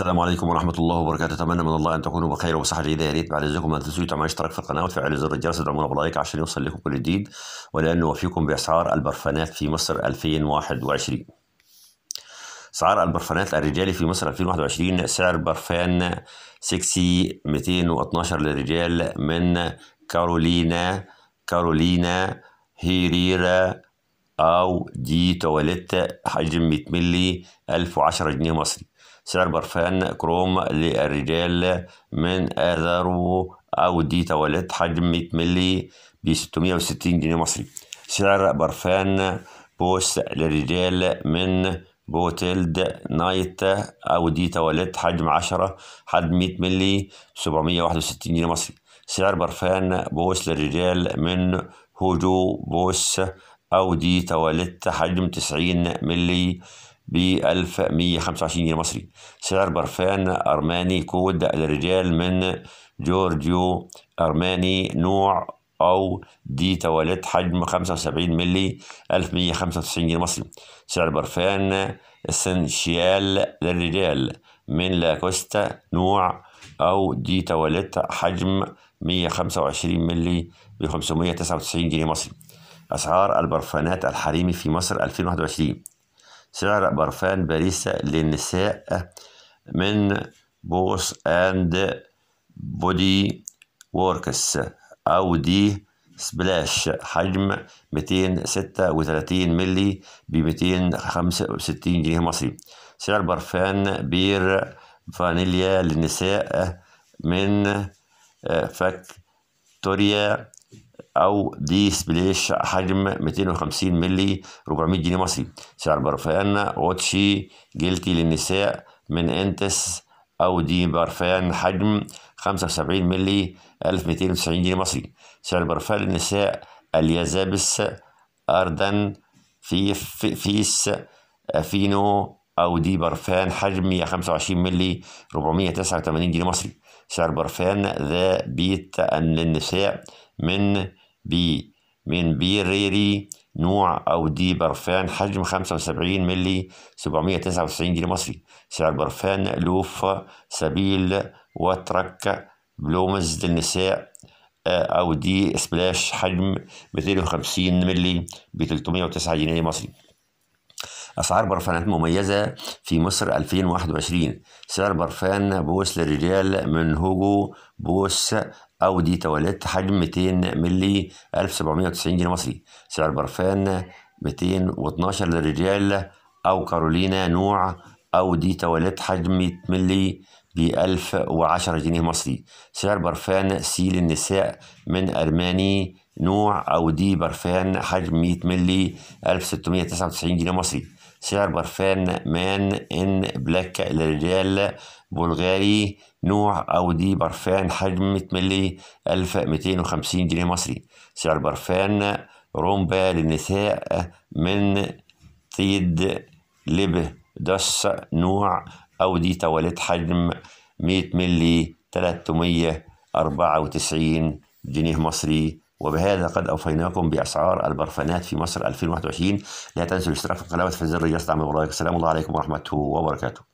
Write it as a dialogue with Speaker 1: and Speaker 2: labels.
Speaker 1: السلام عليكم ورحمة الله وبركاته أتمنى من الله أن تكونوا بخير وصحة جيدة يا ريت بعد إذنكم أن تنسوا تعملوا اشتراك في القناة وتفعلوا زر الجرس وتدعمونا بلايك عشان يوصل لكم كل جديد ولأنه نوفيكم بأسعار البرفانات في مصر 2021 أسعار البرفانات الرجالي في مصر 2021 سعر برفان سكسي 212 للرجال من كارولينا كارولينا هيريرا او دي تواليت حجم 100 مللي 1010 جنيه مصري سعر برفان كروم للرجال من اذرو او دي تواليت حجم 100 مللي ب 660 جنيه مصري سعر برفان بوس للرجال من بوتيلد نايت او دي تواليت حجم 10 حجم 100 مللي 761 جنيه مصري سعر برفان بوس للرجال من هوجو بوس أو دي تواليت حجم 90 مللي ب 1125 جنيه مصري سعر برفان أرماني كود للرجال من جورجيو أرماني نوع أو دي تواليت حجم 75 ملي 1195 جنيه مصري سعر برفان اسنشيال للرجال من لاكوستا نوع أو دي تواليت حجم 125 ملي ب 599 جنيه مصري أسعار البرفانات الحريمي في مصر 2021 سعر برفان باريسا للنساء من بوس أند بودي ووركس أو دي سبلاش حجم 236 ملي ب 265 جنيه مصري سعر برفان بير فانيليا للنساء من فاكتوريا او دي سبليش حجم 250 مللي 400 جنيه مصري سعر برفان واتشي جلتي للنساء من انتس او دي برفان حجم 75 مللي 1290 جنيه مصري سعر برفان للنساء اليازابس اردن في فيس افينو او دي برفان حجم 125 مللي 489 جنيه مصري سعر برفان ذا بيت للنساء من بي من بيريري نوع أو دي برفان حجم 75 ملي 799 جنيه مصري سعر برفان لوف سبيل وترك بلومز للنساء آه، أو دي سبلاش حجم 250 ملي ب 309 جنيه مصري أسعار برفانات مميزة في مصر 2021 سعر برفان بوس للرجال من هوجو بوس أو دي تواليت حجم 200 مللي 1790 جنيه مصري سعر برفان 212 للرجال أو كارولينا نوع أو دي تواليت حجم 100 مللي ب 1010 جنيه مصري سعر برفان سي للنساء من ارماني نوع أو دي برفان حجم 100 مللي 1699 جنيه مصري سعر برفان مان إن بلاك للرجال بلغاري نوع أو دي برفان حجم 100 ملي 1250 جنيه مصري سعر برفان رومبا للنساء من تيد لب دس نوع أو دي تواليت حجم 100 ملي 394 جنيه مصري وبهذا قد أوفيناكم بأسعار البرفانات في مصر 2021 لا تنسوا الاشتراك في القناة وتفعيل زر الجرس دعم السلام الله عليكم ورحمة وبركاته